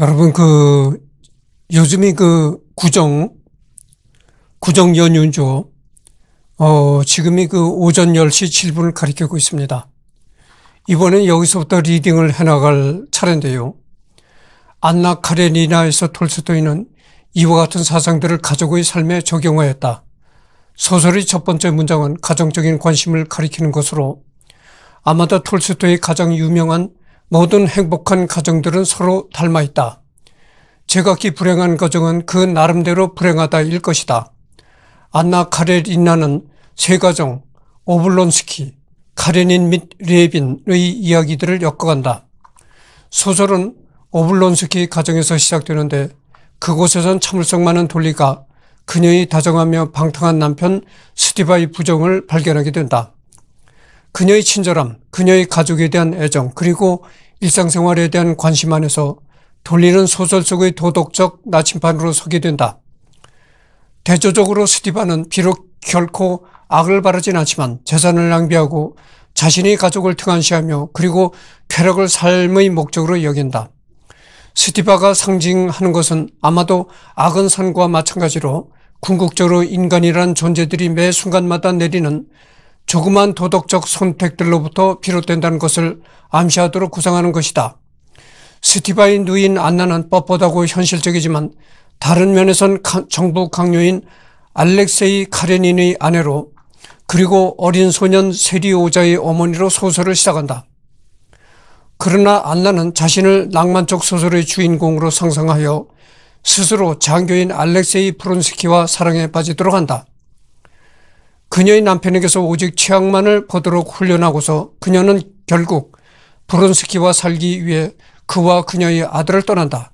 여러분 그 요즘이 그 구정 구정 연휴죠. 어 지금이 그 오전 10시 7분을 가리키고 있습니다. 이번엔 여기서부터 리딩을 해나갈 차례인데요. 안나 카레니나에서 톨스토이는 이와 같은 사상들을 가족의 삶에 적용하였다. 소설의 첫 번째 문장은 가정적인 관심을 가리키는 것으로 아마도 톨스토이 가장 유명한 모든 행복한 가정들은 서로 닮아 있다. 제각기 불행한 가정은 그 나름대로 불행하다일 것이다. 안나 카레리나는 세 가정, 오블론스키, 카레닌 및 레빈의 이야기들을 엮어간다. 소설은 오블론스키 가정에서 시작되는데 그곳에선 참을성 많은 돌리가 그녀의 다정하며 방탕한 남편 스티바의 부정을 발견하게 된다. 그녀의 친절함, 그녀의 가족에 대한 애정, 그리고 일상생활에 대한 관심 안에서 돌리는 소설 속의 도덕적 나침반으로 서게 된다. 대조적으로 스티바는 비록 결코 악을 바라진 않지만 재산을 낭비하고 자신의 가족을 등한시하며 그리고 쾌락을 삶의 목적으로 여긴다. 스티바가 상징하는 것은 아마도 악은 산과 마찬가지로 궁극적으로 인간이란 존재들이 매 순간마다 내리는 조그만 도덕적 선택들로부터 비롯된다는 것을 암시하도록 구성하는 것이다. 스티바의 누인 안나는 뻣뻣하고 현실적이지만 다른 면에선 정부 강요인 알렉세이 카레닌의 아내로 그리고 어린 소년 세리오자의 어머니로 소설을 시작한다. 그러나 안나는 자신을 낭만적 소설의 주인공으로 상상하여 스스로 장교인 알렉세이 프론스키와 사랑에 빠지도록 한다. 그녀의 남편에게서 오직 취향만을 보도록 훈련하고서 그녀는 결국 브론스키와 살기 위해 그와 그녀의 아들을 떠난다.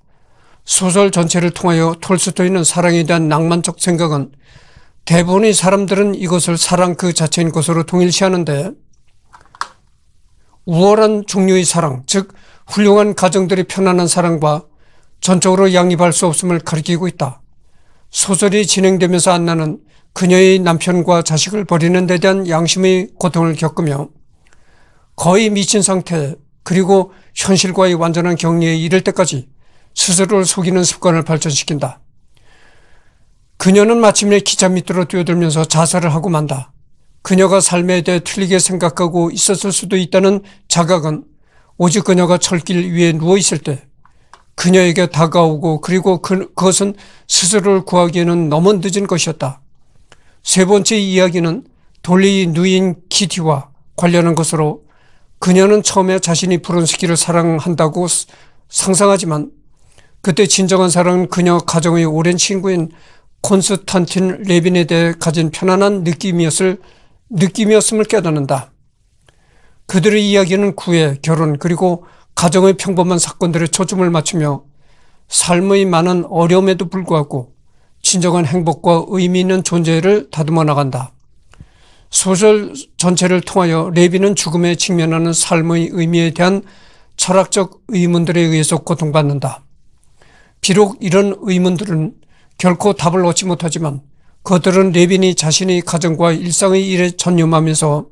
소설 전체를 통하여 톨스토이는 사랑에 대한 낭만적 생각은 대부분의 사람들은 이것을 사랑 그 자체인 것으로 동일시하는데 우월한 종류의 사랑, 즉 훌륭한 가정들이 편안한 사랑과 전적으로 양립할 수 없음을 가리키고 있다. 소설이 진행되면서 안나는 그녀의 남편과 자식을 버리는 데 대한 양심의 고통을 겪으며 거의 미친 상태 그리고 현실과의 완전한 격리에 이를 때까지 스스로를 속이는 습관을 발전시킨다. 그녀는 마침내 기차 밑으로 뛰어들면서 자살을 하고 만다. 그녀가 삶에 대해 틀리게 생각하고 있었을 수도 있다는 자각은 오직 그녀가 철길 위에 누워 있을 때 그녀에게 다가오고 그리고 그, 그것은 스스로를 구하기에는 너무 늦은 것이었다. 세 번째 이야기는 돌리 누인 키티와 관련한 것으로 그녀는 처음에 자신이 브론스키를 사랑한다고 상상하지만 그때 진정한 사랑은 그녀 가정의 오랜 친구인 콘스탄틴 레빈에 대해 가진 편안한 느낌이었을 느낌이었음을 깨닫는다. 그들의 이야기는 구애, 결혼 그리고 가정의 평범한 사건들에 초점을 맞추며 삶의 많은 어려움에도 불구하고 진정한 행복과 의미 있는 존재를 다듬어 나간다. 소설 전체를 통하여 레비는 죽음에 직면하는 삶의 의미에 대한 철학적 의문들에 의해서 고통받는다. 비록 이런 의문들은 결코 답을 얻지 못하지만 그들은 레빈이 자신의 가정과 일상의 일에 전념하면서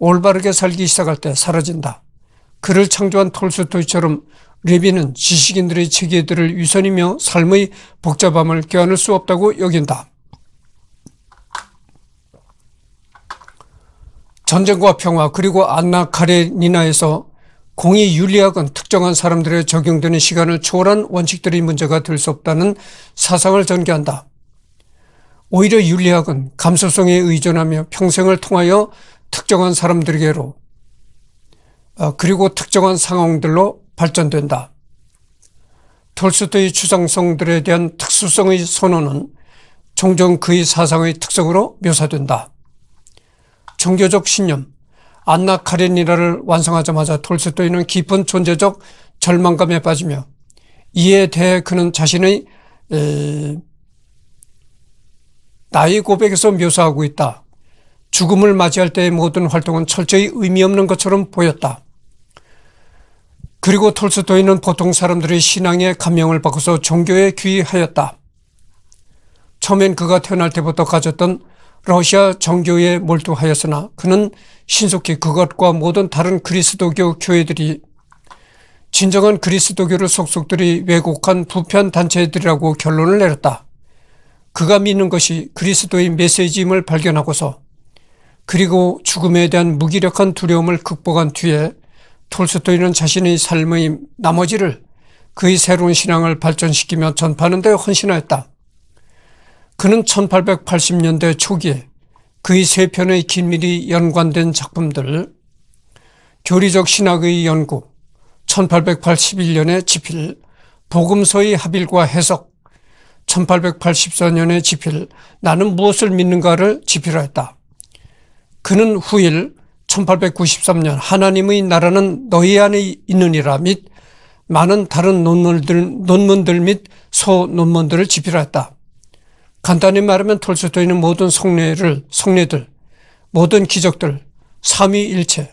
올바르게 살기 시작할 때 사라진다. 그를 창조한 톨스토이처럼 레비는 지식인들의 체계들을 위선이며 삶의 복잡함을 껴안을 수 없다고 여긴다. 전쟁과 평화 그리고 안나 카레니나에서 공의 윤리학은 특정한 사람들의 적용되는 시간을 초월한 원칙들이 문제가 될 수 없다는 사상을 전개한다. 오히려 윤리학은 감수성에 의존하며 평생을 통하여 특정한 사람들에게로 어, 그리고 특정한 상황들로 발전된다. 톨스토이 추상성들에 대한 특수성의 선호는 종종 그의 사상의 특성으로 묘사된다. 종교적 신념, 안나 카레니라를 완성하자마자 톨스토이는 깊은 존재적 절망감에 빠지며 이에 대해 그는 자신의 나이 고백에서 묘사하고 있다. 죽음을 맞이할 때의 모든 활동은 철저히 의미 없는 것처럼 보였다. 그리고 톨스토이는 보통 사람들의 신앙에 감명을 받고서 종교에 귀하였다. 처음엔 그가 태어날 때부터 가졌던 러시아 정교에 몰두하였으나 그는 신속히 그것과 모든 다른 그리스도교 교회들이 진정한 그리스도교를 속속들이 왜곡한 부편 단체들이라고 결론을 내렸다. 그가 믿는 것이 그리스도의 메시지임을 발견하고서 그리고 죽음에 대한 무기력한 두려움을 극복한 뒤에 톨스토이는 자신의 삶의 나머지를 그의 새로운 신앙을 발전시키며 전파하는 데 헌신하였다. 그는 1880년대 초기에 그의 세 편의 긴밀히 연관된 작품들 교리적 신학의 연구 1881년에 집필 복음서의 합일과 해석 1884년에 집필 나는 무엇을 믿는가를 집필하였다. 그는 후일 1893년 하나님의 나라는 너희 안에 있느니라 및 많은 다른 논문들, 논문들 및 소논문들을 집필하였다 간단히 말하면 톨스토이는 모든 성례를, 성례들, 모든 기적들, 삼위일체,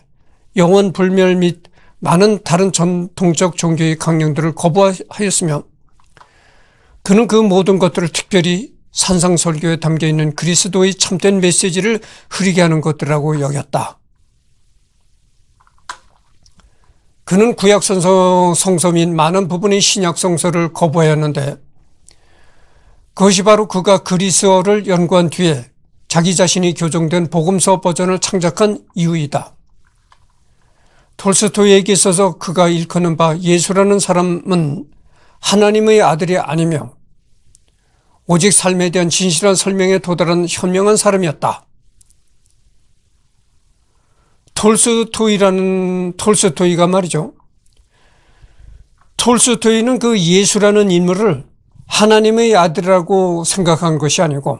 영원 불멸 및 많은 다른 전통적 종교의 강령들을 거부하였으며 그는 그 모든 것들을 특별히 산상설교에 담겨있는 그리스도의 참된 메시지를 흐리게 하는 것들이라고 여겼다. 그는 구약성서 성서민 많은 부분의 신약성서를 거부하였는데 그것이 바로 그가 그리스어를 연구한 뒤에 자기 자신이 교정된 복음서 버전을 창작한 이유이다. 톨스토이에게 있어서 그가 일컫는 바 예수라는 사람은 하나님의 아들이 아니며 오직 삶에 대한 진실한 설명에 도달한 현명한 사람이었다. 톨스토이라는 톨스토이가 말이죠. 톨스토이는 그 예수라는 인물을 하나님의 아들이라고 생각한 것이 아니고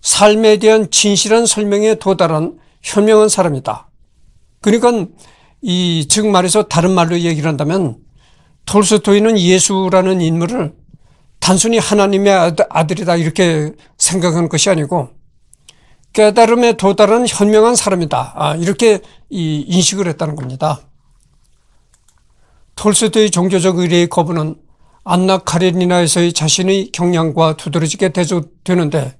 삶에 대한 진실한 설명에 도달한 현명한 사람이다. 그러니까 이 즉 말해서 다른 말로 얘기를 한다면 톨스토이는 예수라는 인물을 단순히 하나님의 아들이다 이렇게 생각한 것이 아니고 깨달음에 도달한 현명한 사람이다. 아, 이렇게 인식을 했다는 겁니다. 톨스토의 종교적 의례의 거부는 안나 카레니나에서의 자신의 경향과 두드러지게 대조되는데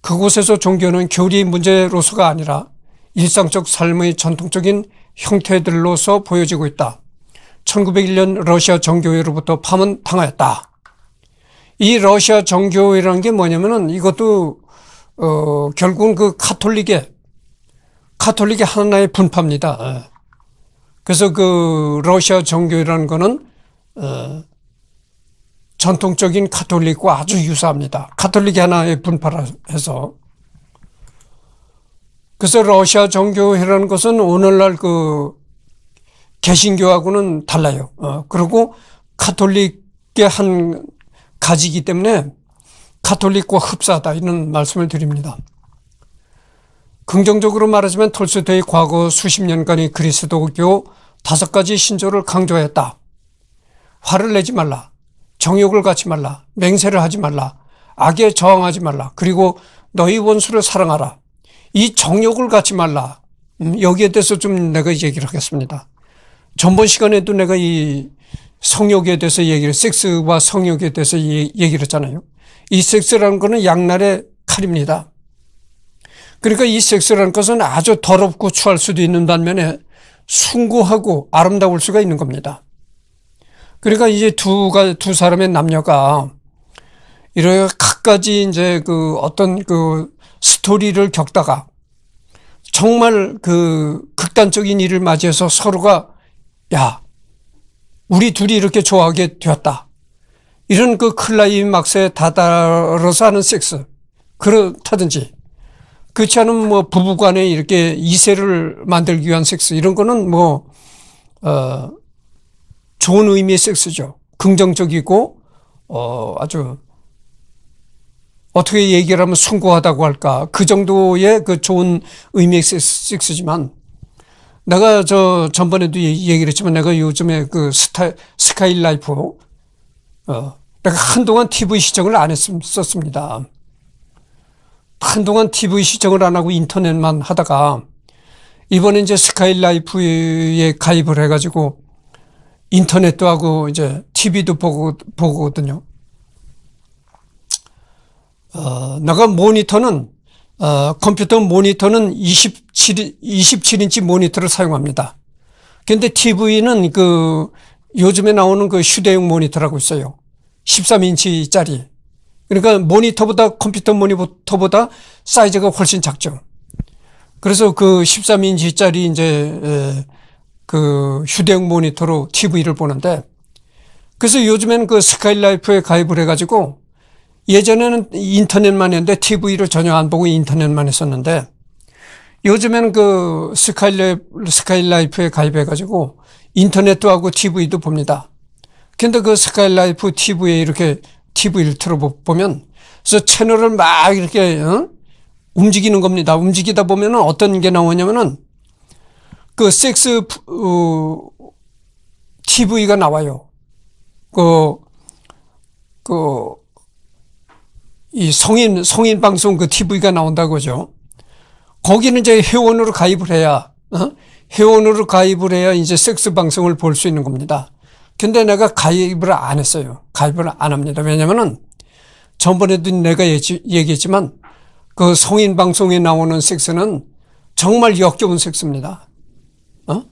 그곳에서 종교는 교리의 문제로서가 아니라 일상적 삶의 전통적인 형태들로서 보여지고 있다. 1901년 러시아 정교회로부터 파문당하였다. 이 러시아 정교회라는 게 뭐냐면은 이것도 어, 결국은 그 카톨릭의, 카톨릭의 하나의 분파입니다. 예. 그래서 그 러시아 종교라는 거는, 어, 전통적인 카톨릭과 아주 유사합니다. 카톨릭의 하나의 분파라 해서. 그래서 러시아 종교회라는 것은 오늘날 그 개신교하고는 달라요. 어, 그리고 카톨릭의 한가지기 때문에 카톨릭과 흡사하다 이런 말씀을 드립니다. 긍정적으로 말하자면 톨스테이 과거 수십 년간의 그리스도교 다섯 가지 신조를 강조했다. 화를 내지 말라. 정욕을 갖지 말라. 맹세를 하지 말라. 악에 저항하지 말라. 그리고 너희 원수를 사랑하라. 이 정욕을 갖지 말라. 음, 여기에 대해서 좀 내가 얘기를 하겠습니다. 전번 시간에도 내가 이 성욕에 대해서 얘기를, 섹스와 성욕에 대해서 얘기를 했잖아요. 이 섹스라는 것은 양날의 칼입니다. 그러니까 이 섹스라는 것은 아주 더럽고 추할 수도 있는 반면에 숭고하고 아름다울 수가 있는 겁니다. 그러니까 이제 두가 두 사람의 남녀가 이렇게 각가지 이제 그 어떤 그 스토리를 겪다가 정말 그 극단적인 일을 맞이해서 서로가 야 우리 둘이 이렇게 좋아하게 되었다. 이런 그 클라이막스에 다다르서 하는 섹스 그렇다든지 그렇지 않은뭐 부부간에 이렇게 이세를 만들기 위한 섹스 이런 거는 뭐 어, 좋은 의미의 섹스죠. 긍정적이고 어, 아주 어떻게 얘기를 하면 숭고하다고 할까 그 정도의 그 좋은 의미의 섹스지만 내가 저 전번에도 얘기를 했지만 내가 요즘에 그 스타 스카이 라이프 어, 내가 한동안 TV 시청을 안 했었습니다. 한동안 TV 시청을 안 하고 인터넷만 하다가 이번에 이제 스카이라이프에 가입을 해가지고 인터넷도 하고 이제 TV도 보고, 보거든요. 어, 내가 모니터는, 어, 컴퓨터 모니터는 27, 27인치 모니터를 사용합니다. 근데 TV는 그 요즘에 나오는 그 휴대용 모니터라고 있어요. 13인치짜리. 그러니까 모니터보다 컴퓨터 모니터보다 사이즈가 훨씬 작죠. 그래서 그 13인치짜리 이제 그 휴대용 모니터로 TV를 보는데 그래서 요즘엔 그 스카이라이프에 가입을 해가지고 예전에는 인터넷만 했는데 TV를 전혀 안 보고 인터넷만 했었는데 요즘에는 그스카이라 스카이라이프에 가입해가지고 인터넷도 하고 TV도 봅니다. 근데 그 스카이라이프 TV에 이렇게 TV를 틀어보면 그래서 채널을 막 이렇게 어? 움직이는 겁니다. 움직이다 보면 어떤 게 나오냐면은 그 섹스 어, TV가 나와요. 그, 그, 이 성인, 성인 방송 그 TV가 나온다고 하죠 거기는 이제 회원으로 가입을 해야, 어? 회원으로 가입을 해야 이제 섹스 방송을 볼 수 있는 겁니다. 근데 내가 가입을 안 했어요. 가입을 안 합니다. 왜냐면은 전번에도 내가 얘기했지만 그 성인 방송에 나오는 섹스는 정말 역겨운 섹스입니다. 어?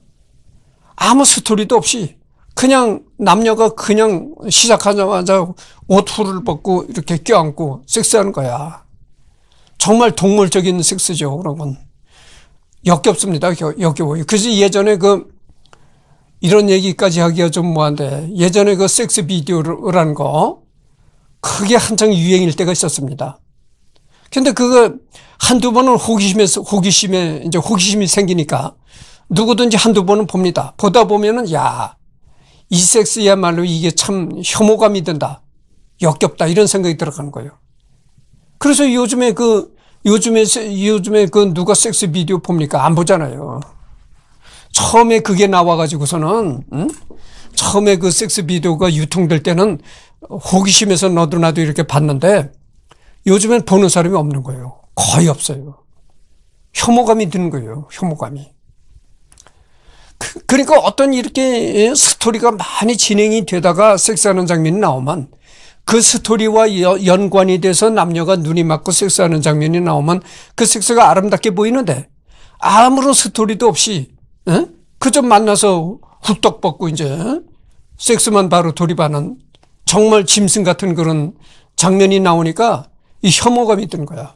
아무 스토리도 없이 그냥 남녀가 그냥 시작하자마자 옷 후를 벗고 이렇게 껴안고 섹스하는 거야. 정말 동물적인 섹스죠. 그런 건. 역겹습니다. 역겨워요. 그래서 예전에 그 이런 얘기까지 하기가 좀 뭐한데 예전에 그 섹스 비디오라는 거 크게 한창 유행일 때가 있었습니다. 근데 그거 한두 번은 호기심에서 호기심에 이제 호기심이 생기니까 누구든지 한두 번은 봅니다. 보다 보면은 야, 이 섹스야말로 이게 참 혐오감이 든다. 역겹다 이런 생각이 들어가는 거예요. 그래서 요즘에 그 요즘에 요즘에 그 누가 섹스 비디오 봅니까? 안 보잖아요. 처음에 그게 나와가지고서는 응? 처음에 그 섹스 비디오가 유통될 때는 호기심에서 너도 나도 이렇게 봤는데 요즘엔 보는 사람이 없는 거예요. 거의 없어요. 혐오감이 드는 거예요. 혐오감이. 그, 그러니까 어떤 이렇게 예, 스토리가 많이 진행이 되다가 섹스하는 장면이 나오면 그 스토리와 여, 연관이 돼서 남녀가 눈이 맞고 섹스하는 장면이 나오면 그 섹스가 아름답게 보이는데 아무런 스토리도 없이 그저 만나서 후떡 벗고 이제 섹스만 바로 돌입하는 정말 짐승 같은 그런 장면이 나오니까 이 혐오감이 든 거야.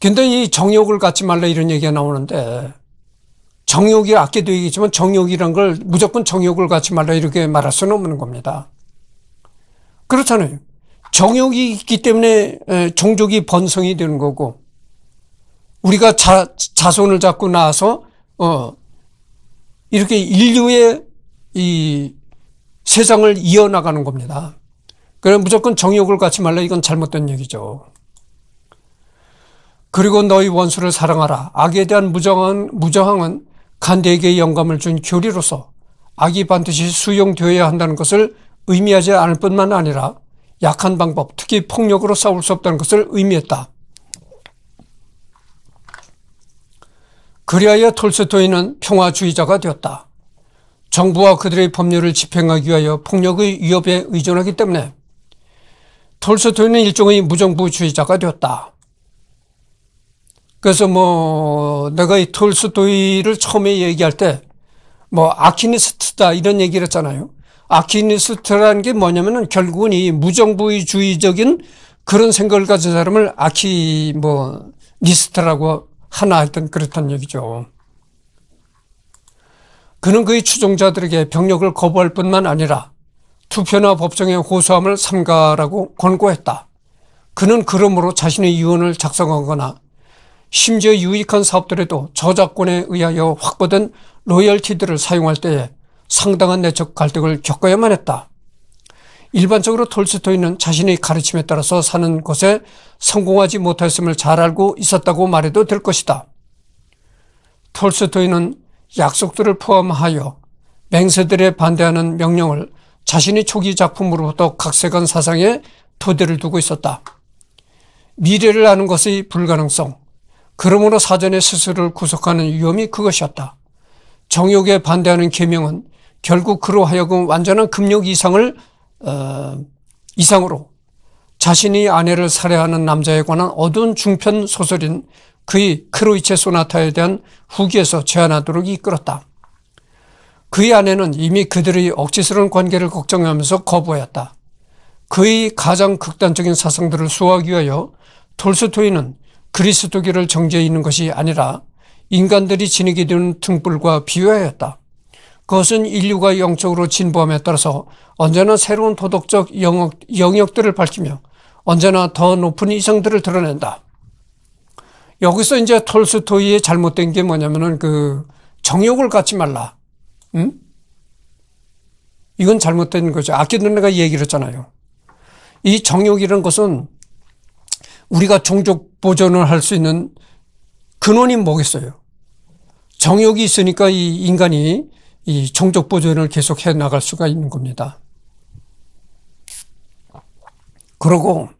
근데 이 정욕을 갖지 말라 이런 얘기가 나오는데 정욕이 아껴도 얘기지만 정욕이란 걸 무조건 정욕을 갖지 말라 이렇게 말할 수는 없는 겁니다. 그렇잖아요. 정욕이 있기 때문에 종족이 번성이 되는 거고 우리가 자, 자손을 잡고 나서 어 이렇게 인류의 이 세상을 이어나가는 겁니다. 그래 무조건 정욕을 갖지 말라 이건 잘못된 얘기죠. 그리고 너희 원수를 사랑하라. 악에 대한 무정한 무정항은 간대에게 영감을 준 교리로서 악이 반드시 수용되어야 한다는 것을 의미하지 않을 뿐만 아니라 약한 방법, 특히 폭력으로 싸울 수 없다는 것을 의미했다. 그리하여 톨스토이는 평화주의자가 되었다. 정부와 그들의 법률을 집행하기 위하여 폭력의 위협에 의존하기 때문에 톨스토이는 일종의 무정부주의자가 되었다. 그래서 뭐 내가 이 톨스토이를 처음에 얘기할 때 뭐 아키니스트다 이런 얘기를 했잖아요. 아키니스트라는 게 뭐냐면은 결국은 이 무정부주의적인 그런 생각을 가진 사람을 아키 뭐 니스트라고 하나 하여튼 그렇다는 얘기죠. 그는 그의 추종자들에게 병력을 거부할 뿐만 아니라 투표나 법정의 호소함을 삼가라고 권고했다. 그는 그러므로 자신의 유언을 작성하거나 심지어 유익한 사업들에도 저작권에 의하여 확보된 로열티들을 사용할 때에 상당한 내적 갈등을 겪어야만 했다. 일반적으로 톨스토이는 자신의 가르침에 따라서 사는 것에 성공하지 못했음을 잘 알고 있었다고 말해도 될 것이다. 톨스토이는 약속들을 포함하여 맹세들에 반대하는 명령을 자신의 초기 작품으로부터 각색한 사상에 토대를 두고 있었다. 미래를 아는 것의 불가능성, 그러므로 사전에 스스로를 구속하는 위험이 그것이었다. 정욕에 반대하는 계명은 결국 그로 하여금 완전한 금욕 이상을 어, 이상으로 자신이 아내를 살해하는 남자에 관한 어두운 중편 소설인 그의 크로이체 소나타에 대한 후기에서 제안하도록 이끌었다. 그의 아내는 이미 그들의 억지스러운 관계를 걱정하면서 거부하였다. 그의 가장 극단적인 사상들을 수호하기 위하여 톨스토이는 그리스도교를 정죄해 있는 것이 아니라 인간들이 지니게 되는 등불과 비유하였다. 그것은 인류가 영적으로 진보함에 따라서 언제나 새로운 도덕적 영역, 영역들을 밝히며 언제나 더 높은 이성들을 드러낸다. 여기서 이제 톨스토이의 잘못된 게 뭐냐면은 그 정욕을 갖지 말라. 응? 이건 잘못된 거죠. 아끼는 내가 얘기를 했잖아요. 이 정욕이라는 것은 우리가 종족 보존을 할 수 있는 근원이 뭐겠어요? 정욕이 있으니까 이 인간이 이 종족 보존을 계속해 나갈 수가 있는 겁니다. 그러고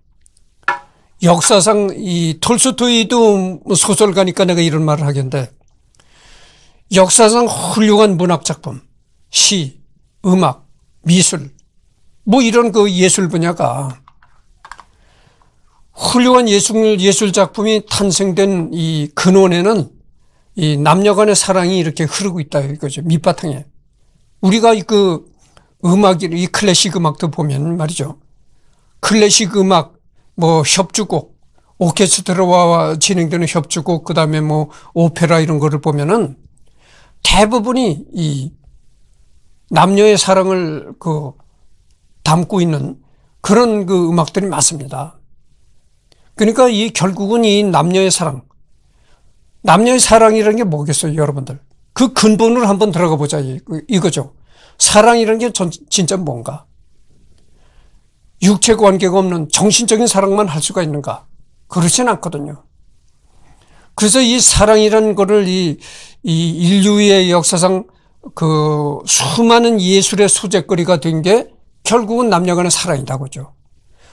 역사상 이 톨스토이도 소설가니까 내가 이런 말을 하겠는데 역사상 훌륭한 문학 작품, 시, 음악, 미술 뭐 이런 그 예술 분야가 훌륭한 예술 예술 작품이 탄생된 이 근원에는 이 남녀 간의 사랑이 이렇게 흐르고 있다 이거죠. 밑바탕에. 우리가 그 음악, 이이 클래식 음악도 보면 말이죠. 클래식 음악, 뭐 협주곡, 오케스트라와 진행되는 협주곡, 그 다음에 뭐 오페라 이런 거를 보면은 대부분이 이 남녀의 사랑을 그 담고 있는 그런 그 음악들이 많습니다. 그러니까 이 결국은 이 남녀의 사랑, 남녀의 사랑이라는 게 뭐겠어요, 여러분들? 그근본을 한번 들어가 보자 이거죠. 사랑이라는 게 진짜 뭔가? 육체 관계가 없는 정신적인 사랑만 할 수가 있는가? 그렇진 않거든요. 그래서 이 사랑이라는 거를 이, 이 인류의 역사상 그 수많은 예술의 소재거리가 된 게 결국은 남녀 간의 사랑이다그죠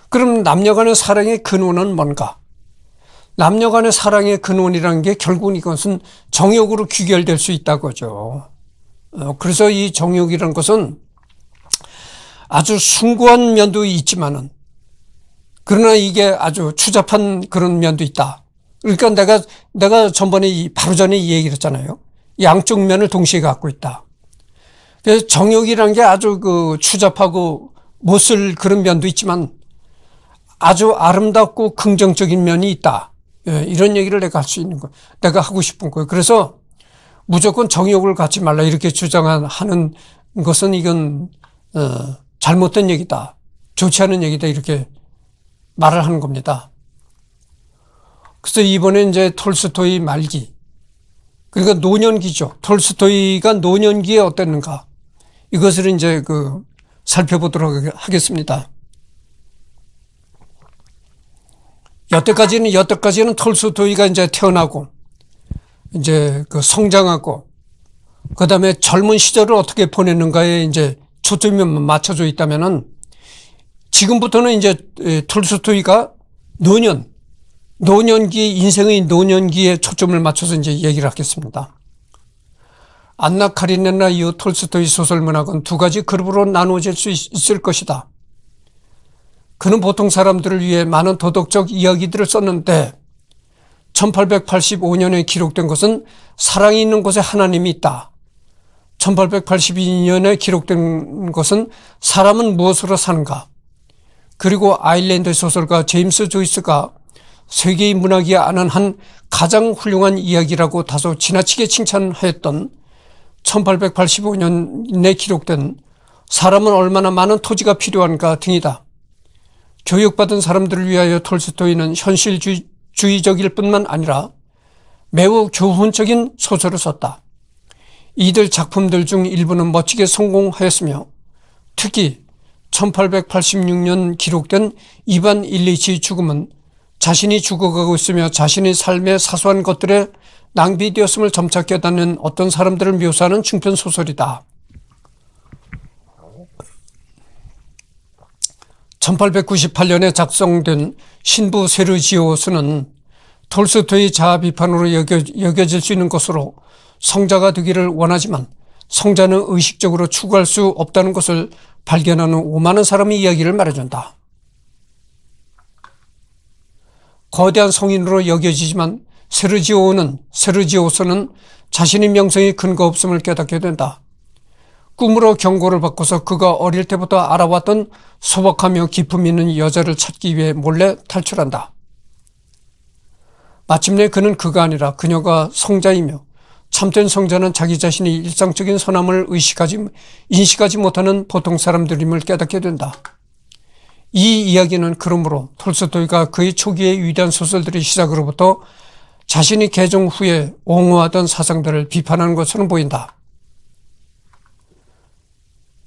그럼 남녀 간의 사랑의 근원은 뭔가? 남녀 간의 사랑의 근원이라는 게 결국은 이것은 정욕으로 귀결될 수 있다고죠. 하 어, 그래서 이 정욕이라는 것은 아주 숭고한 면도 있지만은 그러나 이게 아주 추잡한 그런 면도 있다. 그러니까 내가 내가 전번에 바로 전에 이 얘기를 했잖아요. 양쪽 면을 동시에 갖고 있다. 그래서 정욕이라는 게 아주 그 추잡하고 못 쓸 그런 면도 있지만 아주 아름답고 긍정적인 면이 있다. 예, 이런 얘기를 내가 할 수 있는 거예요. 내가 하고 싶은 거예요. 그래서 무조건 정욕을 갖지 말라 이렇게 주장하는 것은 이건 어, 잘못된 얘기다. 좋지 않은 얘기다 이렇게 말을 하는 겁니다. 그래서 이번에 이제 톨스토이 말기 그러니까 노년기죠. 톨스토이가 노년기에 어땠는가 이것을 이제 그 살펴보도록 하겠습니다. 여태까지는 여태까지는 톨스토이가 이제 태어나고 이제 그 성장하고 그다음에 젊은 시절을 어떻게 보냈는가에 이제 초점이 맞춰져 있다면은 지금부터는 이제 톨스토이가 노년 노년기 인생의 노년기에 초점을 맞춰서 이제 얘기를 하겠습니다. 안나 카리네나 이어 톨스토이 소설 문학은 두 가지 그룹으로 나누어질 수 있을 것이다. 그는 보통 사람들을 위해 많은 도덕적 이야기들을 썼는데 1885년에 기록된 것은 사랑이 있는 곳에 하나님이 있다. 1882년에 기록된 것은 사람은 무엇으로 사는가. 그리고 아일랜드 소설가 제임스 조이스가 세계의 문학이 아는 한 가장 훌륭한 이야기라고 다소 지나치게 칭찬하였던 1885년에 기록된 사람은 얼마나 많은 토지가 필요한가 등이다. 교육받은 사람들을 위하여 톨스토이는 현실주의적일 뿐만 아니라 매우 교훈적인 소설을 썼다. 이들 작품들 중 일부는 멋지게 성공하였으며 특히 1886년 기록된 이반 일리치 죽음은 자신이 죽어가고 있으며 자신의 삶의 사소한 것들에 낭비되었음을 점차 깨닫는 어떤 사람들을 묘사하는 중편 소설이다. 1898년에 작성된 신부 세르지오스는 톨스토이 자아 비판으로 여겨, 여겨 질수 있는 것으로 성자가 되기를 원하지만 성자는 의식적으로 추구할 수 없다는 것을 발견하는 오만한 사람의 이야기를 말해준다. 거대한 성인으로 여겨지지만 세르지오는 세르지오스는 자신의 명성이 근거 없음을 깨닫게 된다. 꿈으로 경고를 받고서 그가 어릴 때부터 알아왔던 소박하며 기품 있는 여자를 찾기 위해 몰래 탈출한다. 마침내 그는 그가 아니라 그녀가 성자이며 참된 성자는 자기 자신이 일상적인 선함을 의식하지, 인식하지 못하는 보통 사람들임을 깨닫게 된다. 이 이야기는 그러므로 톨스토이가 그의 초기의 위대한 소설들의 시작으로부터 자신이 개종 후에 옹호하던 사상들을 비판하는 것처럼 보인다.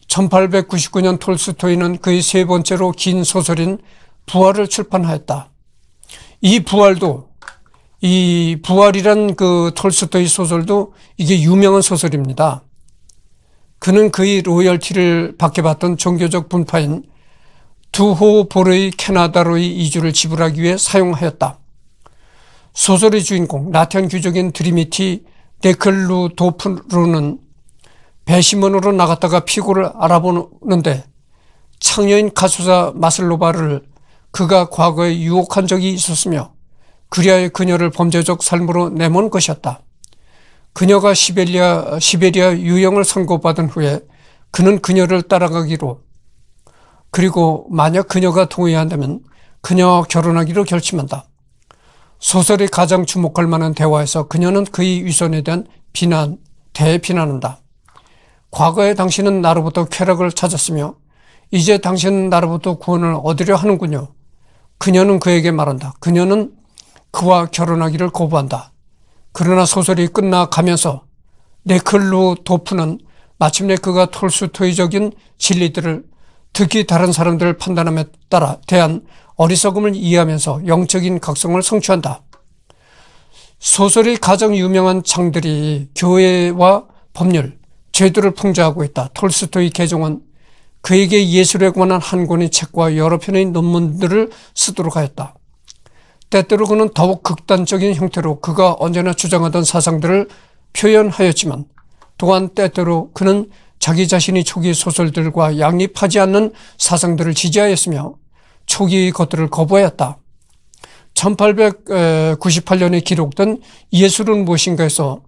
1899년 톨스토이는 그의 세 번째로 긴 소설인 부활을 출판하였다. 이 부활도 이 부활이란 그 톨스토이 소설도 이게 유명한 소설입니다. 그는 그의 로열티를 받게받던 종교적 분파인 두호볼의 캐나다로의 이주를 지불하기 위해 사용하였다. 소설의 주인공 라텐 귀족인 드리미티 데클루 도프루는 배심원으로 나갔다가 피고를 알아보는데 창녀인 가수사 마슬로바를 그가 과거에 유혹한 적이 있었으며 그리하여 그녀를 범죄적 삶으로 내몬 것이었다. 그녀가 시베리아, 시베리아 유형을 선고받은 후에 그는 그녀를 따라가기로 그리고 만약 그녀가 동의한다면 그녀와 결혼하기로 결심한다. 소설이 가장 주목할 만한 대화에서 그녀는 그의 위선에 대한 비난, 대비난한다. 과거에 당신은 나로부터 쾌락을 찾았으며 이제 당신은 나로부터 구원을 얻으려 하는군요. 그녀는 그에게 말한다. 그녀는 그와 결혼하기를 거부한다. 그러나 소설이 끝나가면서 네클루 도프는 마침내 그가 톨스토이적인 진리들을 특히 다른 사람들을 판단함에 따라 대한 어리석음을 이해하면서 영적인 각성을 성취한다. 소설이 가장 유명한 장들이 교회와 법률, 제도를 풍자하고 있다. 톨스토이 개종은 그에게 예술에 관한 한 권의 책과 여러 편의 논문들을 쓰도록 하였다. 때때로 그는 더욱 극단적인 형태로 그가 언제나 주장하던 사상들을 표현하였지만 또한 때때로 그는 자기 자신이 초기 소설들과 양립하지 않는 사상들을 지지하였으며 초기의 것들을 거부하였다. 1898년에 기록된 예술은 무엇인가에서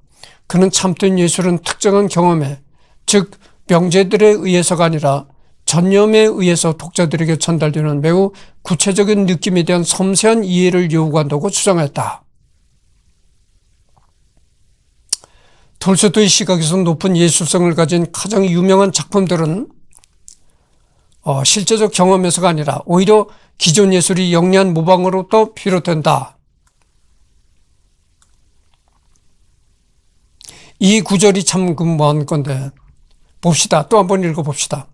그는 참된 예술은 특정한 경험에 즉 명제들에 의해서가 아니라 전념에 의해서 독자들에게 전달되는 매우 구체적인 느낌에 대한 섬세한 이해를 요구한다고 주장했다. 톨스토이 시각에서 높은 예술성을 가진 가장 유명한 작품들은 어, 실제적 경험에서가 아니라 오히려 기존 예술이 영리한 모방으로부터 비롯된다. 이 구절이 참 근무한 건데 봅시다. 또 한 번 읽어봅시다.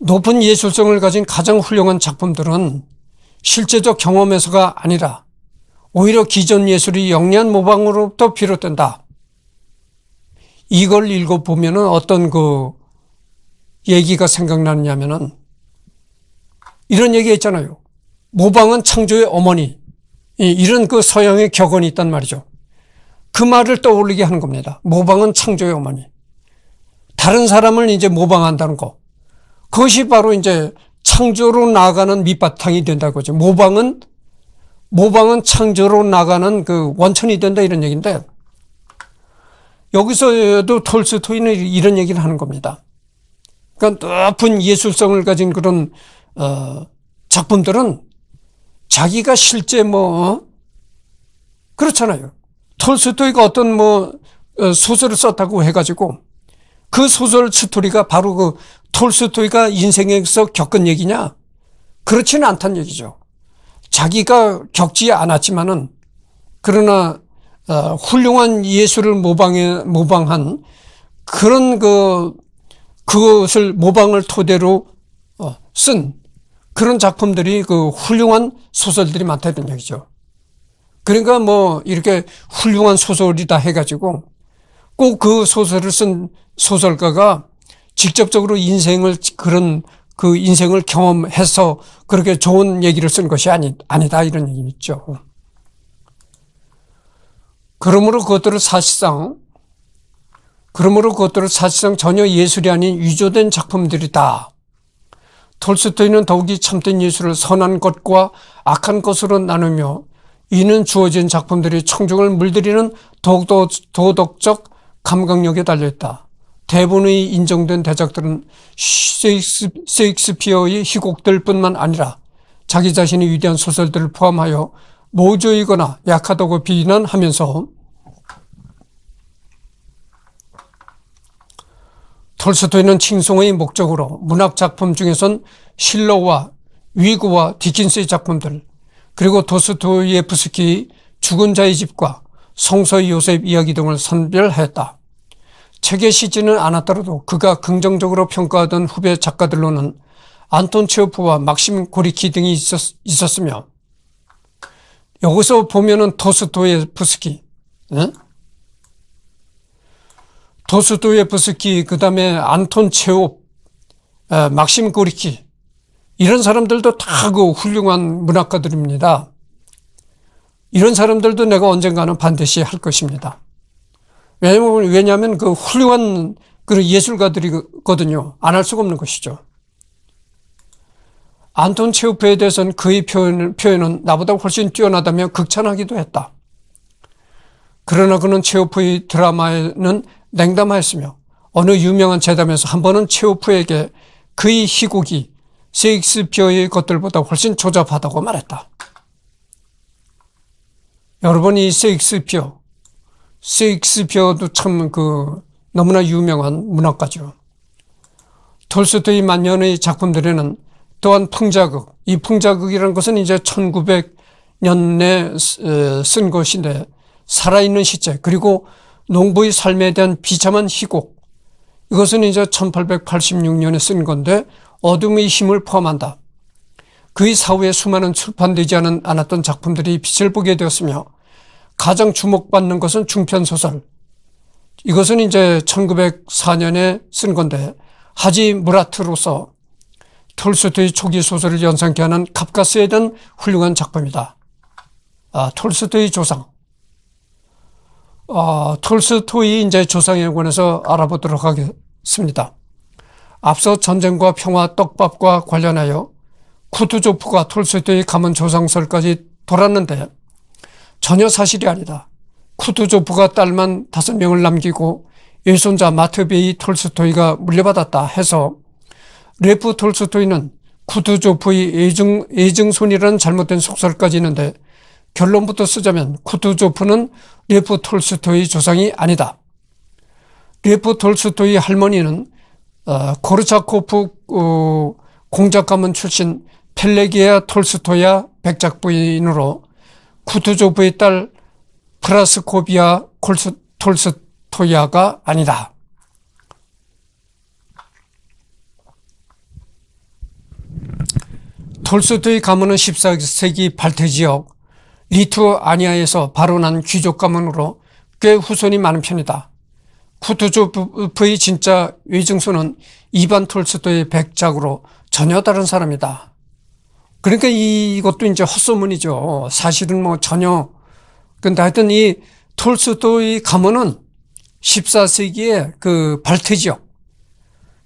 높은 예술성을 가진 가장 훌륭한 작품들은 실제적 경험에서가 아니라 오히려 기존 예술이 영리한 모방으로부터 비롯된다. 이걸 읽어보면 어떤 그 얘기가 생각나느냐 면은 이런 얘기 했잖아요. 모방은 창조의 어머니. 이런 그 서양의 격언이 있단 말이죠. 그 말을 떠올리게 하는 겁니다. 모방은 창조의 어머니. 다른 사람을 이제 모방한다는 거. 그것이 바로 이제 창조로 나가는 밑바탕이 된다고 하죠. 모방은, 모방은 창조로 나가는 그 원천이 된다 이런 얘기인데, 여기서도 톨스토이는 이런 얘기를 하는 겁니다. 그러니까 높은 예술성을 가진 그런, 어, 작품들은 자기가 실제 뭐, 어? 그렇잖아요. 톨스토이가 어떤 뭐 어, 소설을 썼다고 해가지고 그 소설 스토리가 바로 그 톨스토이가 인생에서 겪은 얘기냐? 그렇지는 않다는 얘기죠. 자기가 겪지 않았지만은 그러나 어, 훌륭한 예술을 모방해 모방한 그런 그 그것을 모방을 토대로 어, 쓴 그런 작품들이 그 훌륭한 소설들이 많다는 얘기죠. 그러니까 뭐 이렇게 훌륭한 소설이다 해가지고 꼭 그 소설을 쓴 소설가가 직접적으로 인생을 그런 그 인생을 경험해서 그렇게 좋은 얘기를 쓴 것이 아니, 아니다 이런 얘기있죠 그러므로 그것들을 사실상 그러므로 그것들을 사실상 전혀 예술이 아닌 위조된 작품들이다. 톨스토이는 더욱이 참된 예술을 선한 것과 악한 것으로 나누며 이는 주어진 작품들이 청중을 물들이는 도덕, 도덕적 감각력에 달려있다. 대부분의 인정된 대작들은 셰익스피어의 희곡들 뿐만 아니라 자기 자신의 위대한 소설들을 포함하여 모조이거나 약하다고 비난하면서 톨스토이는 칭송의 목적으로 문학 작품 중에선 실러와 위그와 디킨스의 작품들 그리고 도스토예프스키 죽은 자의 집과 성서 요셉 이야기 등을 선별했다. 책에 시지는 않았더라도 그가 긍정적으로 평가하던 후배 작가들로는 안톤 체오프와 막심 고리키 등이 있었, 으며 여기서 보면은 도스토예프스키, 응? 도스토예프스키 그 다음에 안톤 체옵, 오 막심 고리키 이런 사람들도 다 그 훌륭한 문학가들입니다. 이런 사람들도 내가 언젠가는 반드시 할 것입니다. 왜냐하면, 왜냐하면 그 훌륭한 그런 예술가들이거든요. 안 할 수가 없는 것이죠. 안톤 체우프에 대해서는 그의 표현, 표현은 나보다 훨씬 뛰어나다며 극찬하기도 했다. 그러나 그는 체우프의 드라마에는 냉담하였으며 어느 유명한 재담에서 한 번은 체우프에게 그의 희곡이 셰익스피어의 것들보다 훨씬 조잡하다고 말했다. 여러분 이 셰익스피어, 셰익스피어도 참 그 너무나 유명한 문학가죠. 톨스토이 만년의 작품들에는 또한 풍자극, 이 풍자극이라는 것은 이제 1900년에 어, 쓴 것인데 살아있는 시체 그리고 농부의 삶에 대한 비참한 희곡 이것은 이제 1886년에 쓴 건데 어둠의 힘을 포함한다. 그의 사후에 수많은 출판되지 않았던 작품들이 빛을 보게 되었으며 가장 주목받는 것은 중편소설. 이것은 이제 1904년에 쓴 건데 하지 무라트로서 톨스토의 초기 소설을 연상케 하는 갑가스에 대한 훌륭한 작품이다. 아, 톨스토의 조상. 아, 톨스토의 이제 조상에 관해서 알아보도록 하겠습니다. 앞서 전쟁과 평화 떡밥과 관련하여 쿠투조프가 톨스토이 가문 조상설까지 돌았는데 전혀 사실이 아니다. 쿠투조프가 딸만 다섯 명을 남기고 일손자 마트베이 톨스토이가 물려받았다 해서 레프 톨스토이는 쿠투조프의 예증, 예증손이라는 잘못된 속설까지 있는데 결론부터 쓰자면 쿠투조프는 레프 톨스토이 조상이 아니다. 레프 톨스토이 할머니는 코르차코프 어, 어, 공작 가문 출신 펠레기아 톨스토야 백작 부인으로 쿠투조부의딸 프라스코비아 콜스, 톨스토야가 아니다. 톨스토의 가문은 14세기 발테 지역 리투아니아에서 발원한 귀족 가문으로 꽤 후손이 많은 편이다. 푸두조프의 진짜 위증수는 이반 톨스토의 백작으로 전혀 다른 사람이다. 그러니까 이것도 이제 헛소문이죠. 사실은 뭐 전혀. 근데 하여튼 이 톨스토의 가문은 14세기에 그 발트 지역.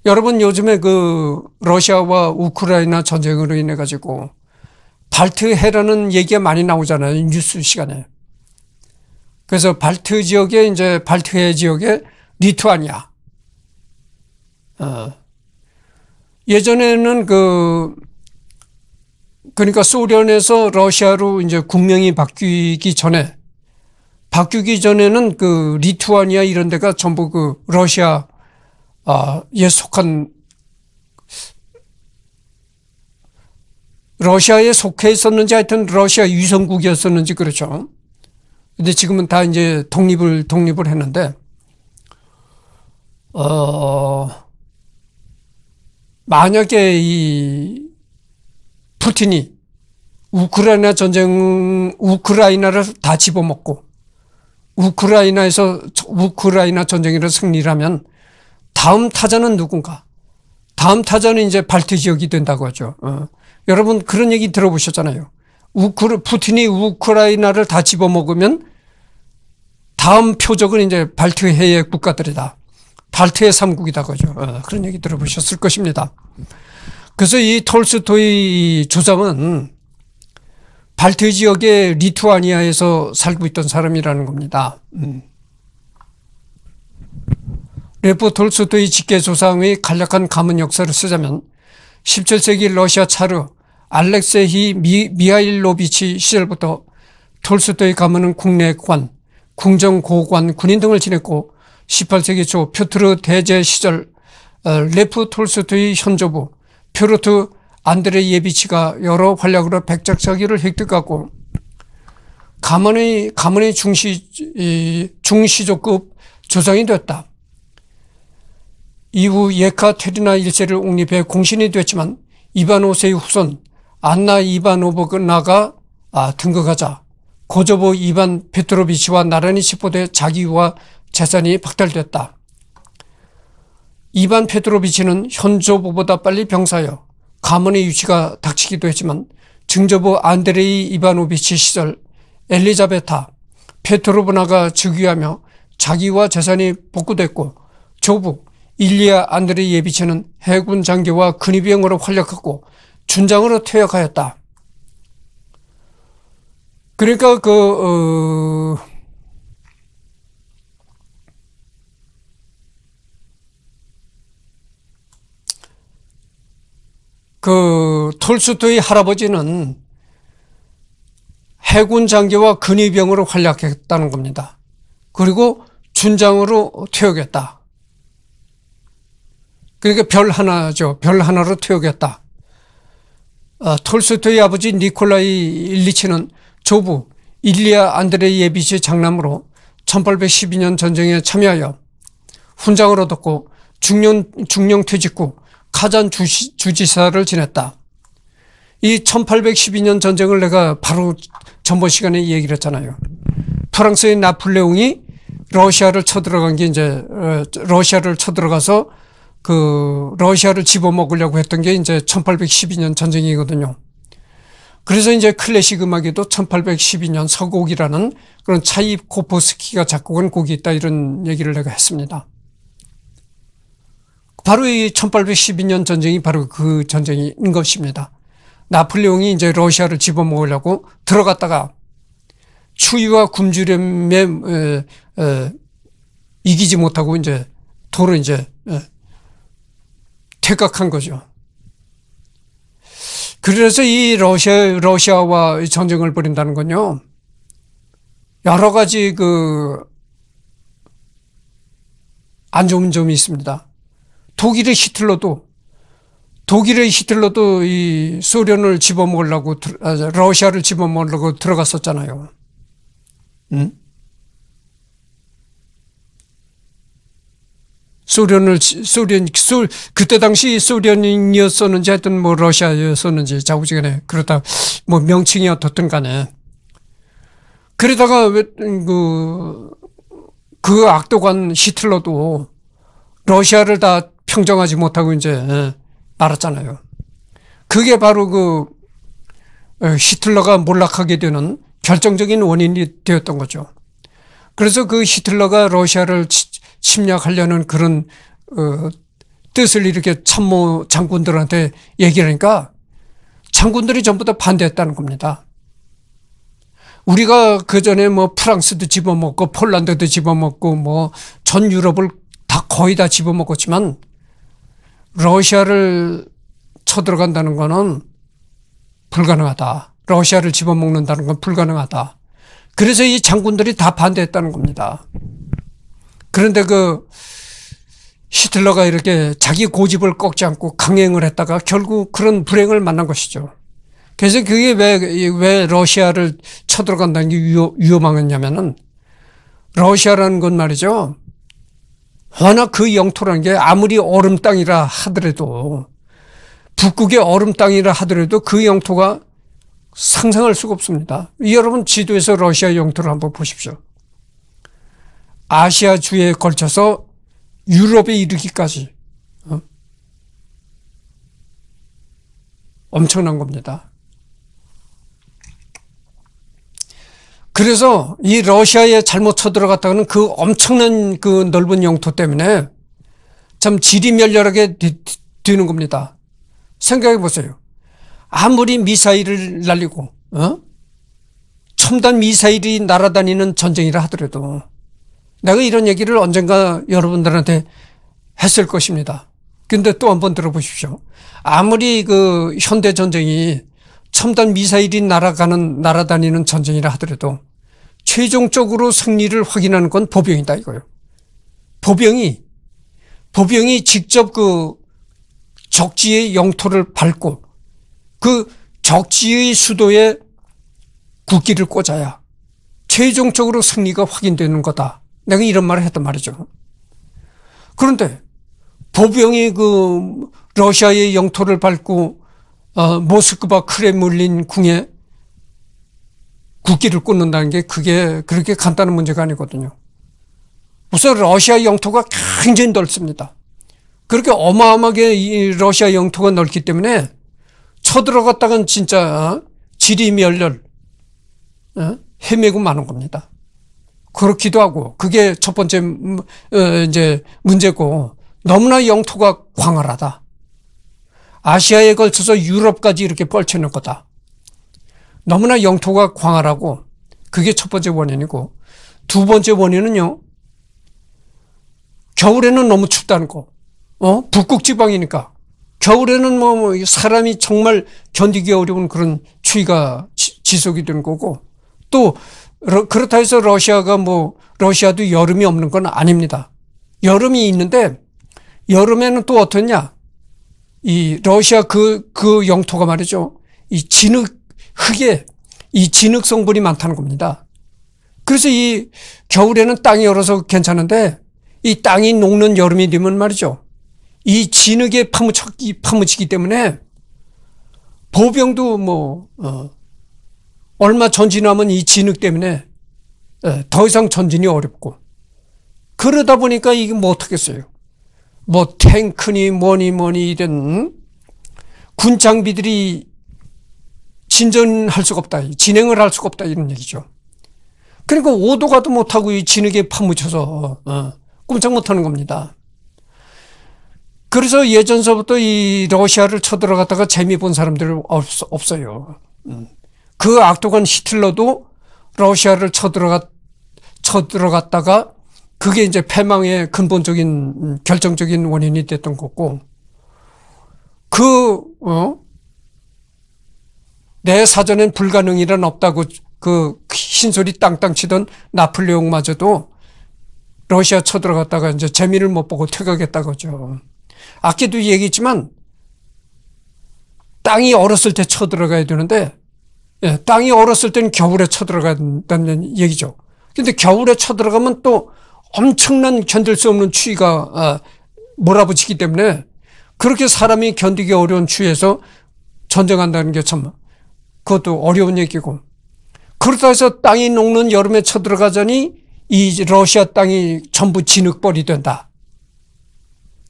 여러분 요즘에 그 러시아와 우크라이나 전쟁으로 인해 가지고 발트해라는 얘기가 많이 나오잖아요. 뉴스 시간에. 그래서 발트 지역에 이제 발트해 지역에 리투아니아. 어. 예전에는 그 그러니까 소련에서 러시아로 이제 국명이 바뀌기 전에 바뀌기 전에는 그 리투아니아 이런 데가 전부 그 러시아에 아, 속한 러시아에 속해 있었는지 하여튼 러시아 유성국이었었는지 그렇죠. 근데 지금은 다 이제 독립을 독립을 했는데 어, 만약에 이 푸틴이 우크라이나 전쟁, 우크라이나를 다 집어먹고 우크라이나에서 우크라이나 전쟁에서 승리를 하면 다음 타자는 누군가? 다음 타자는 이제 발트 지역이 된다고 하죠. 어. 여러분 그런 얘기 들어보셨잖아요. 우크라 푸틴이 우크라이나를 다 집어먹으면 다음 표적은 이제 발트 해의 국가들이다. 발트의 삼국이다 그죠. 어. 어, 그런 얘기 들어보셨을 것입니다. 그래서 이 톨스토이 조상은 발트 지역의 리투아니아에서 살고 있던 사람이라는 겁니다. 음. 레포 톨스토이 직계 조상의 간략한 가문 역사를 쓰자면 17세기 러시아 차르 알렉세히 미, 하일로비치 시절부터 톨스토이 가문은 국내 관, 궁정고관, 군인 등을 지냈고 18세기 초 표트르 대제 시절 어, 레프 톨스토이 현조부 표르트 안드레 예비치가 여러 활약으로 백작사기를 획득하고 가문의 가문의 중시 중시조급 조상이 되었다. 이후 예카테리나 1세를 옹립해 공신이 되었지만 이바노세의 후손 안나 이바노버그나가 아, 등극하자 고조보 이반 페트로비치와 나란히 체포돼 자기와 재산이 박탈됐다. 이반 페드로비치는 현조부보다 빨리 병사여 가문의 유치가 닥치기도 했지만 증조부 안드레이 이바노비치 시절 엘리자베타 페트로브나가 즉위하며 자기와 재산이 복구됐고 조부 일리아 안드레예비치는 해군 장교와 근위병으로 활약했고 준장으로 퇴역하였다. 그러니까 그 어, 그 톨스토이 할아버지는 해군 장교와 근위병으로 활약했다는 겁니다. 그리고 준장으로 퇴역했다. 그러니까 별 하나죠. 별 하나로 퇴역했다. 아, 톨스토이 아버지 니콜라이 일리치는 조부 일리아 안드레예비치 장남으로 1812년 전쟁에 참여하여 훈장을 얻었고 중령, 중령 퇴직 후 카잔 주시, 주지사를 지냈다. 이 1812년 전쟁을 내가 바로 전번 시간에 얘기를 했잖아요. 프랑스의 나폴레옹이 러시아를 쳐들어간 게 이제 어, 러시아를 쳐들어가서 그 러시아를 집어먹으려고 했던 게 이제 1812년 전쟁이거든요. 그래서 이제 클래식 음악에도 1812년 서곡이라는 그런 차이 코포스키가 작곡한 곡이 있다 이런 얘기를 내가 했습니다. 바로 이 1812년 전쟁이 바로 그 전쟁인 것입니다. 나폴레옹이 이제 러시아를 집어모으려고 들어갔다가 추위와 굶주림에 이기지 못하고 이제 도로 이제 퇴각한 거죠. 그래서 이 러시아, 러시아와 전쟁을 벌인다는 건요, 여러 가지 그, 안 좋은 점이 있습니다. 독일의 히틀러도 독일의 히틀러도 이 소련을 집어먹으려고 아, 러시아를 집어먹으려고 들어갔었잖아요. 응? 소련을 소련 소, 그때 당시 소련이었었는지 하여튼 뭐 러시아였었는지 자우지간에 그렇다뭐 명칭이 어떻든 간에 그러다가 그그그악독한 히틀러도 러시아를 다 평정하지 못하고 이제 예, 말았잖아요. 그게 바로 그 어, 히틀러가 몰락하게 되는 결정적인 원인이 되었던 거죠. 그래서 그 히틀러가 러시아를 침략하려는 그런 어, 뜻을 이렇게 참모 장군들한테 얘기를 하니까 장군들이 전부 다 반대했다는 겁니다. 우리가 그 전에 뭐 프랑스도 집어먹고 폴란드도 집어먹고 뭐 전 유럽을 다 거의 다 집어먹었지만 러시아를 쳐들어간다는 거는 불가능하다. 러시아를 집어먹는다는 건 불가능하다. 그래서 이 장군들이 다 반대했다는 겁니다. 그런데 그 히틀러가 이렇게 자기 고집을 꺾지 않고 강행을 했다가 결국 그런 불행을 만난 것이죠. 그래서 그게 왜, 왜 러시아를 쳐들어간다는 게 위험, 위험하겠냐면은 러시아라는 건 말이죠. 워낙 그 영토라는 게 아무리 얼음 땅이라 하더라도 북극의 얼음 땅이라 하더라도 그 영토가 상상할 수가 없습니다. 여러분 지도에서 러시아 영토를 한번 보십시오. 아시아 주에 걸쳐서 유럽에 이르기까지 어? 엄청난 겁니다. 그래서 이 러시아에 잘못 쳐들어갔다가는 그 엄청난 그 넓은 영토 때문에 참지리 멸렬하게 되는 겁니다. 생각해 보세요. 아무리 미사일을 날리고 어? 첨단 미사일이 날아다니는 전쟁이라 하더라도 내가 이런 얘기를 언젠가 여러분들한테 했을 것입니다. 근데 또 한번 들어보십시오. 아무리 그 현대 전쟁이 첨단 미사일이 날아가는 날아다니는 전쟁이라 하더라도 최종적으로 승리를 확인하는 건 보병이다 이거예요. 보병이 보병이 직접 그 적지의 영토를 밟고 그 적지의 수도에 국기를 꽂아야 최종적으로 승리가 확인되는 거다. 내가 이런 말을 했단 말이죠. 그런데 보병이 그 러시아의 영토를 밟고 어, 모스크바 크레물린 궁에 국기를 꽂는다는 게 그게 그렇게 간단한 문제가 아니거든요. 우선 러시아 영토가 굉장히 넓습니다. 그렇게 어마어마하게 이 러시아 영토가 넓기 때문에 쳐들어갔다간 진짜 어? 지리멸렬 어? 헤매고 마는 겁니다. 그렇기도 하고 그게 첫 번째 어, 이제 문제고 너무나 영토가 광활하다. 아시아에 걸쳐서 유럽까지 이렇게 뻘쳐놓은 거다. 너무나 영토가 광활하고 그게 첫 번째 원인이고 두 번째 원인은요. 겨울에는 너무 춥다는 거. 어? 북극 지방이니까. 겨울에는 뭐, 뭐 사람이 정말 견디기 어려운 그런 추위가 지속이 된 거고 또 그렇다 해서 러시아가 뭐 러시아도 여름이 없는 건 아닙니다. 여름이 있는데 여름에는 또 어떻냐? 이 러시아 그그 그 영토가 말이죠. 이 진흙 흙에 이 진흙 성분이 많다는 겁니다. 그래서 이 겨울에는 땅이 얼어서 괜찮은데 이 땅이 녹는 여름이 되면 말이죠. 이 진흙에 파묻혔기, 파묻히기 때문에 보병도 뭐, 어, 얼마 전진하면 이 진흙 때문에 어, 더 이상 전진이 어렵고 그러다 보니까 이게 뭐 어떻겠어요. 뭐 탱크니 뭐니 뭐니 이런 군 장비들이 진전할 수가 없다. 진행을 할 수가 없다. 이런 얘기죠. 그러니까 오도가도 못하고 이 진흙에 파묻혀서 어, 꼼짝 못하는 겁니다. 그래서 예전서부터 이 러시아를 쳐들어갔다가 재미 본 사람들 없, 어요그 음. 악독한 히틀러도 러시아를 쳐들어갔, 쳐들어갔다가 그게 이제 패망의 근본적인 음, 결정적인 원인이 됐던 거고 그, 어? 내 사전엔 불가능이란 없다고 그 흰소리 땅땅 치던 나폴레옹마저도 러시아 쳐들어갔다가 이제 재미를 못 보고 퇴각했다고죠. 아까도 얘기했지만 땅이 얼었을 때 쳐들어가야 되는데 예, 땅이 얼었을 때는 겨울에 쳐들어간다는 얘기죠. 근데 겨울에 쳐들어가면 또 엄청난 견딜 수 없는 추위가 아, 몰아붙이기 때문에 그렇게 사람이 견디기 어려운 추위에서 전쟁한다는 게참 그것도 어려운 얘기고 그렇다 고 해서 땅이 녹는 여름에 쳐들어가자니 이 러시아 땅이 전부 진흙벌이 된다.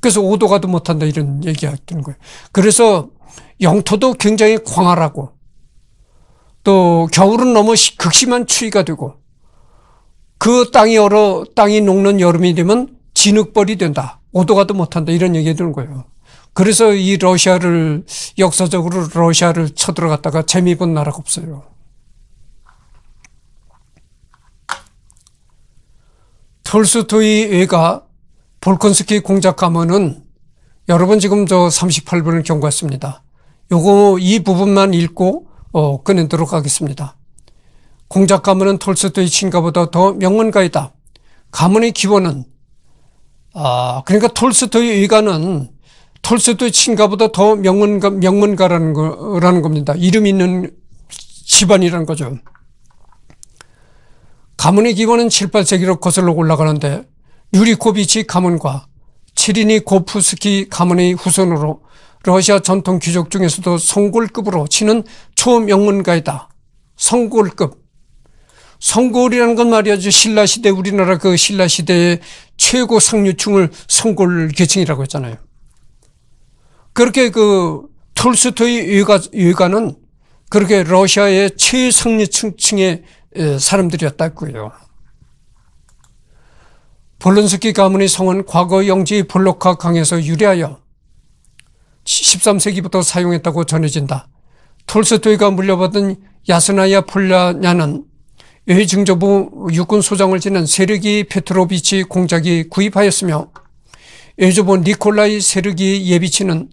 그래서 오도가도 못한다 이런 얘기하는 거예요. 그래서 영토도 굉장히 광활하고 또 겨울은 너무 극심한 추위가 되고 그 땅이 얼어 땅이 녹는 여름이 되면 진흙벌이 된다. 오도가도 못한다 이런 얘기 드는 거예요. 그래서 이 러시아를 역사적으로 러시아를 쳐들어갔다가 재미본 나라가 없어요. 톨스토이 애가 볼컨스키 공작 가면은 여러분 지금 저 38분을 경과했습니다. 요거 이 부분만 읽고 어, 꺼내도록 하겠습니다. 공작 가문은 톨스토이 신가보다 더 명문가이다. 가문의 기원은 아 그러니까 톨스토이 의가는 톨스토이 친가보다 더 명문가, 명문가라는 거라는 겁니다. 이름 있는 집안이라는 거죠. 가문의 기원은 7, 8세기로 거슬러 올라가는데 유리코비치 가문과 체리니 고프스키 가문의 후손으로 러시아 전통 귀족 중에서도 성골급으로 치는 초명문가이다. 성골급. 성골이라는 건 말이죠. 신라시대 우리나라 그 신라시대의 최고 상류층을 성골계층이라고 했잖아요. 그렇게 그 톨스토이 유가유가는 그렇게 러시아의 최상류층의 사람들이었다고요. 볼론스키 가문의 성은 과거 영지 볼로카 강에서 유래하여 13세기부터 사용했다고 전해진다. 톨스토이가 물려받은 야스나야 폴라냐는 외증조부 육군 소장을 지낸 세르기 페트로비치 공작이 구입하였으며 외조부 니콜라이 세르기 예비치는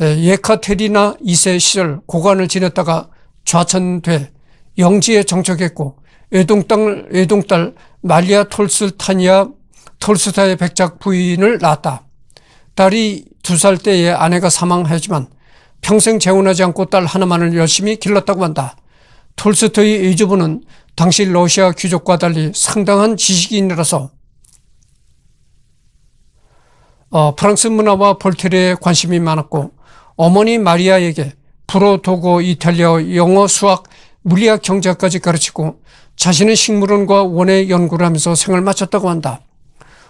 예, 예카테리나 2세 시절 고관을 지냈다가 좌천돼 영지에 정착했고 외동딸, 외동딸 말리아 톨스타니아 톨스타의 백작 부인을 낳았다. 딸이 두 살 때에 아내가 사망하지만 평생 재혼하지 않고 딸 하나만을 열심히 길렀다고 한다. 톨스토의 의주부는 당시 러시아 귀족과 달리 상당한 지식인이라서 어, 프랑스 문화와 볼테르에 관심이 많았고 어머니 마리아에게 불어, 독고 이탈리아어, 영어, 수학, 물리학, 경제학까지 가르치고 자신의 식물원과 원예 연구를 하면서 생을 마쳤다고 한다.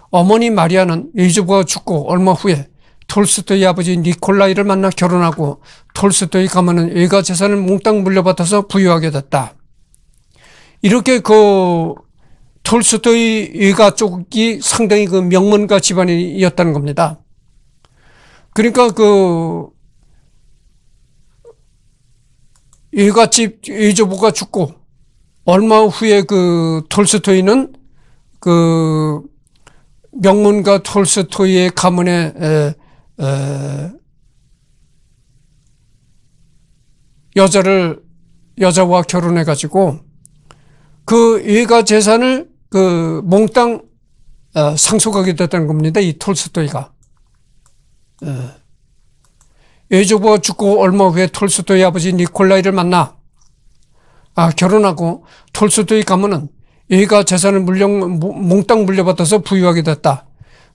어머니 마리아는 예주부가 죽고 얼마 후에 톨스토이 아버지 니콜라이를 만나 결혼하고 톨스토이 가문은 외가 재산을 몽땅 물려받아서 부유하게 됐다. 이렇게 그 톨스토이 외가 쪽이 상당히 그 명문가 집안이었다는 겁니다. 그러니까 그 이같이 이조부가 죽고 얼마 후에 그 톨스토이는 그 명문가 톨스토이의 가문에 에, 에, 여자를 여자와 결혼해 가지고 그 일가 재산을 그 몽땅 어, 상속하게 됐다는 겁니다. 이 톨스토이가. 에. 예조부가 죽고 얼마 후에 톨스토이 아버지 니콜라이를 만나 아, 결혼하고 톨스토이 가문은 얘가 재산을 물려 몽땅 물려받아서 부유하게 됐다.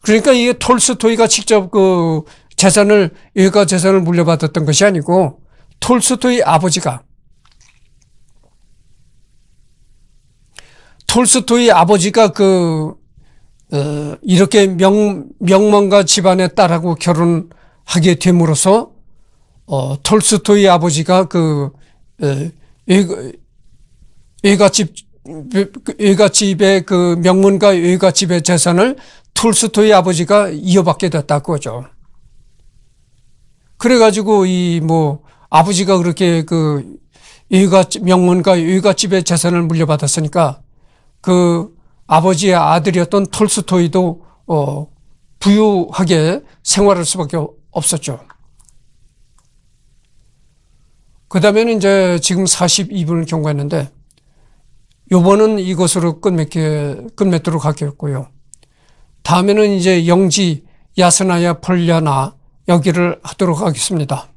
그러니까 이게 톨스토이가 직접 그 재산을 얘가 재산을 물려받았던 것이 아니고 톨스토이 아버지가 톨스토이 아버지가 그 어, 이렇게 명 명망가 집안의 딸하고 결혼하게 됨으로써 어, 톨스토이 아버지가 그, 에, 외가집, 외가집의 그, 그, 그 명문가 외가집의 재산을 톨스토이 아버지가 이어받게 됐다그거죠 그래가지고 이 뭐 아버지가 그렇게 그 외가집, 명문가 외가집의 재산을 물려받았으니까 그 아버지의 아들이었던 톨스토이도 어, 부유하게 생활할 수밖에 없었죠. 그 다음에는 이제 지금 42분을 경과했는데 요번은 이것으로 끝맺게, 끝맺도록 하겠고요. 다음에는 이제 영지, 야스나야, 폴리나 여기를 하도록 하겠습니다.